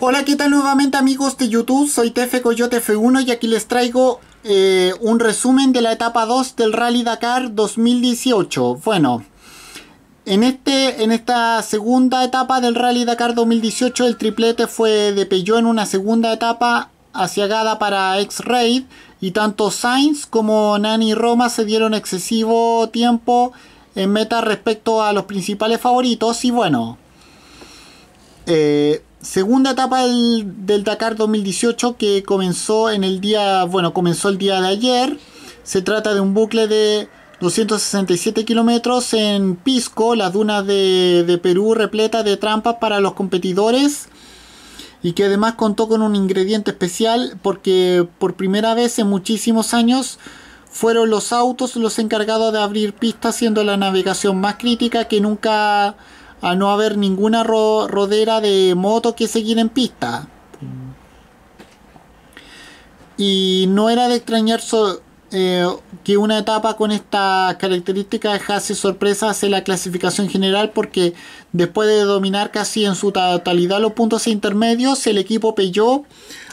Hola, ¿qué tal nuevamente amigos de YouTube? Soy Tefe Coyote F1 y aquí les traigo eh, un resumen de la etapa 2 del Rally Dakar 2018. Bueno, en, este, en esta segunda etapa del Rally Dakar 2018 el triplete fue de en una segunda etapa asiagada para X-Raid y tanto Sainz como Nani Roma se dieron excesivo tiempo en meta respecto a los principales favoritos y bueno... Eh, segunda etapa del, Dakar 2018 que comenzó en el día, bueno, comenzó el día de ayer. Se trata de un bucle de 267 kilómetros en Pisco, las dunas de, de Perú repleta de trampas para los competidores y que además contó con un ingrediente especial porque por primera vez en muchísimos años fueron los autos los encargados de abrir pistas siendo la navegación más crítica que nunca a no haber ninguna rodera de moto que seguir en pista. Y no era de extrañar eh, que una etapa con estas características dejase sorpresas en la clasificación general porque después de dominar casi en su totalidad los puntos intermedios, el equipo Peugeot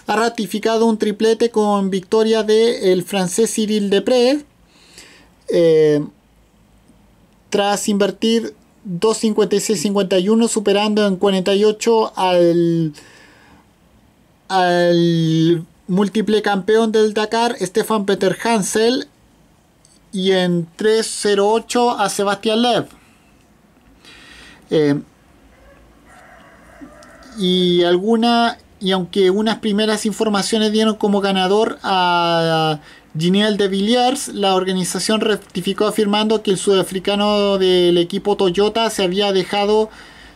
ha ratificado un triplete con victoria del francés Cyril Deprez. Eh, tras invertir 256-51 superando en 48 al, al múltiple campeón del Dakar Stefan Peter Hansel y en 308 a Sebastián Lev. Eh, y alguna y aunque unas primeras informaciones dieron como ganador a Giniel de Villiers, la organización rectificó afirmando que el sudafricano del equipo Toyota se había dejado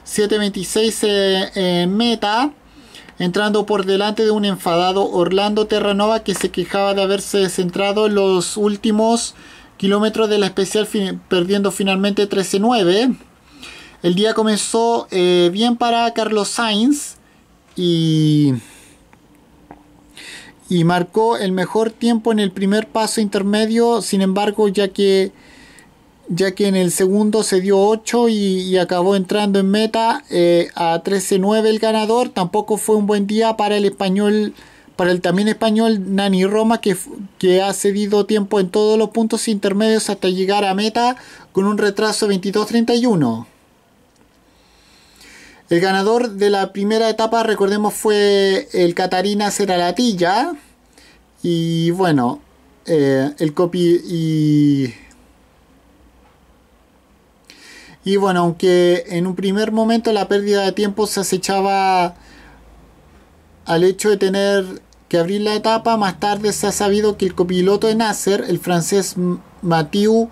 7.26 en eh, eh, meta, entrando por delante de un enfadado Orlando Terranova que se quejaba de haberse centrado en los últimos kilómetros de la especial, perdiendo finalmente 13-9. El día comenzó eh, bien para Carlos Sainz y y marcó el mejor tiempo en el primer paso intermedio, sin embargo, ya que ya que en el segundo se dio 8 y, acabó entrando en meta eh, a 13-9 el ganador. Tampoco fue un buen día para el español, para el también español Nani Roma, que, que ha cedido tiempo en todos los puntos intermedios hasta llegar a meta con un retraso 22-31. El ganador de la primera etapa, recordemos, fue el Catarina Ceralatilla. Y bueno, eh, el copy y... Y bueno, aunque en un primer momento la pérdida de tiempo se acechaba al hecho de tener que abrir la etapa, más tarde se ha sabido que el copiloto de Nasser, el francés Mathieu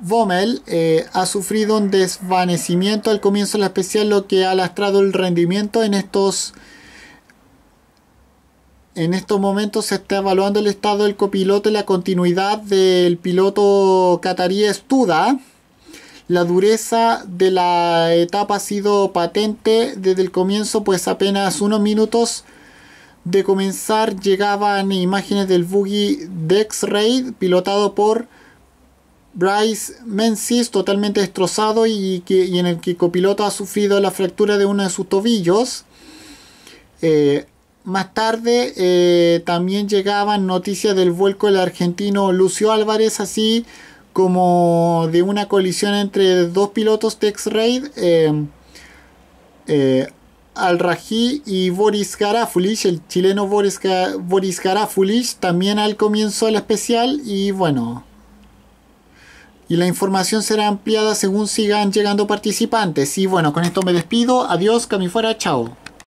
Vomel eh, ha sufrido un desvanecimiento al comienzo de la especial, lo que ha lastrado el rendimiento en estos. En estos momentos se está evaluando el estado del copiloto y la continuidad del piloto catarí Estuda. La dureza de la etapa ha sido patente desde el comienzo, pues apenas unos minutos de comenzar llegaban imágenes del buggy Dex Raid pilotado por Bryce Menzies totalmente destrozado y, que, en el que copiloto ha sufrido la fractura de uno de sus tobillos. Eh, más tarde eh, también llegaban noticias del vuelco del argentino Lucio Álvarez, así como de una colisión entre dos pilotos de X-Raid, eh, al rají y Boris Garafulich, el chileno Boris, Boris Garafulich, también al comienzo del especial y bueno y la información será ampliada según sigan llegando participantes. Y bueno, con esto me despido. Adiós, cami fuera, chao.